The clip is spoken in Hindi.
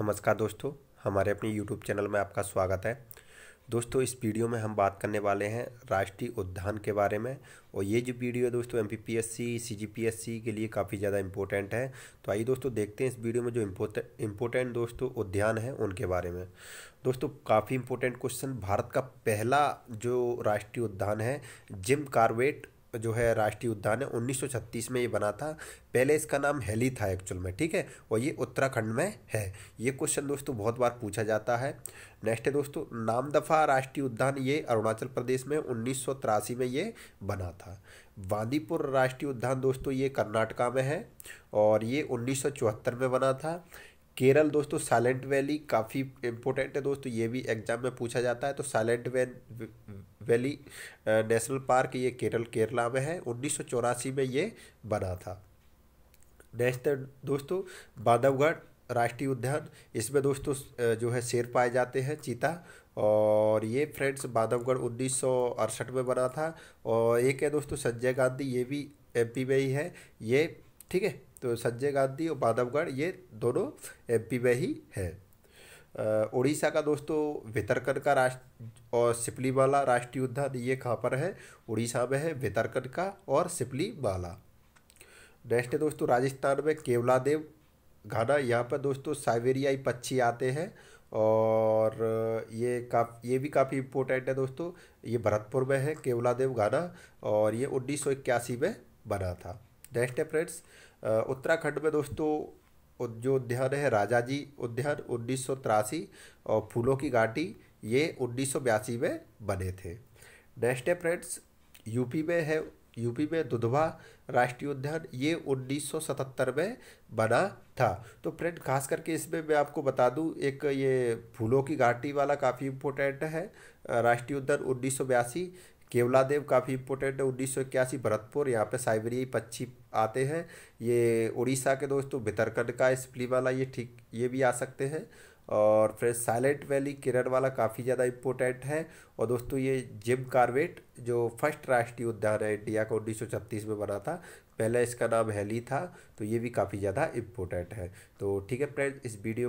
नमस्कार दोस्तों हमारे अपने यूट्यूब चैनल में आपका स्वागत है दोस्तों इस वीडियो में हम बात करने वाले हैं राष्ट्रीय उद्यान के बारे में और ये जो वीडियो है दोस्तों एम पी के लिए काफ़ी ज़्यादा इम्पोर्टेंट है तो आइए दोस्तों देखते हैं इस वीडियो में जो इम्पोर्टेंट दोस्तों उद्यान है उनके बारे में दोस्तों काफ़ी इम्पोर्टेंट क्वेश्चन भारत का पहला जो राष्ट्रीय उद्यान है जिम कार्वेट जो है राष्ट्रीय उद्यान है 1936 में ये बना था पहले इसका नाम हेली था एक्चुअल में ठीक है और ये उत्तराखंड में है ये क्वेश्चन दोस्तों बहुत बार पूछा जाता है नेक्स्ट है दोस्तों नामदफा राष्ट्रीय उद्यान ये अरुणाचल प्रदेश में उन्नीस में ये बना था बांदीपुर राष्ट्रीय उद्यान दोस्तों ये कर्नाटका में है और ये उन्नीस में बना था केरल दोस्तों साइलेंट वैली काफ़ी इम्पोर्टेंट है दोस्तों ये भी एग्जाम में पूछा जाता है तो Silent Valley Valley National Park ये केरल केरला में है उन्नीस में ये बना था नेक्स्ट दोस्तों बांधवगढ़ राष्ट्रीय उद्यान इसमें दोस्तों जो है शेर पाए जाते हैं चीता और ये फ्रेंड्स बांधवगढ़ उन्नीस में बना था और एक है दोस्तों संजय गांधी ये भी एमपी में ही है ये ठीक है तो संजय गांधी और बांधवगढ़ ये दोनों एमपी में ही है उड़ीसा का दोस्तों वितरकन का राष्ट्र और सिपली वाला राष्ट्रीय उद्यान ये कहाँ पर है उड़ीसा में है वितरकन का और सिपली वाला नेक्स्ट है दोस्तों राजस्थान में केवला देव घाना यहाँ पर दोस्तों साइबेरियाई पक्षी आते हैं और ये का ये भी काफ़ी इम्पोर्टेंट है दोस्तों ये भरतपुर में है केवला देव घाना और ये उन्नीस में बना था नेक्स्ट है फ्रेंड्स उत्तराखंड में दोस्तों जो उद्यान है राजा जी उद्यान उन्नीस और फूलों की घाटी ये उन्नीस में बने थे नेक्स्ट है फ्रेंड्स यूपी में है यूपी में दुधवा राष्ट्रीय उद्यान ये 1977 में बना था तो फ्रेंड खास करके इसमें मैं आपको बता दूं एक ये फूलों की घाटी वाला काफ़ी इम्पोर्टेंट है राष्ट्रीय उद्यान उन्नीस केवलादेव काफ़ी इंपोर्टेंट है उन्नीस सौ इक्यासी भरतपुर यहाँ पे साइबेरियाई पक्षी आते हैं ये उड़ीसा के दोस्तों भितरकंड का स्प्ली वाला ये ठीक ये भी आ सकते हैं और फिर साइलेंट वैली किरण वाला काफ़ी ज़्यादा इम्पोर्टेंट है और दोस्तों ये जिम कार्बेट जो फर्स्ट राष्ट्रीय उद्यान है इंडिया का उन्नीस में बना था पहले इसका नाम हैली था तो ये भी काफ़ी ज़्यादा इम्पोर्टेंट है तो ठीक है फ्रेंड इस वीडियो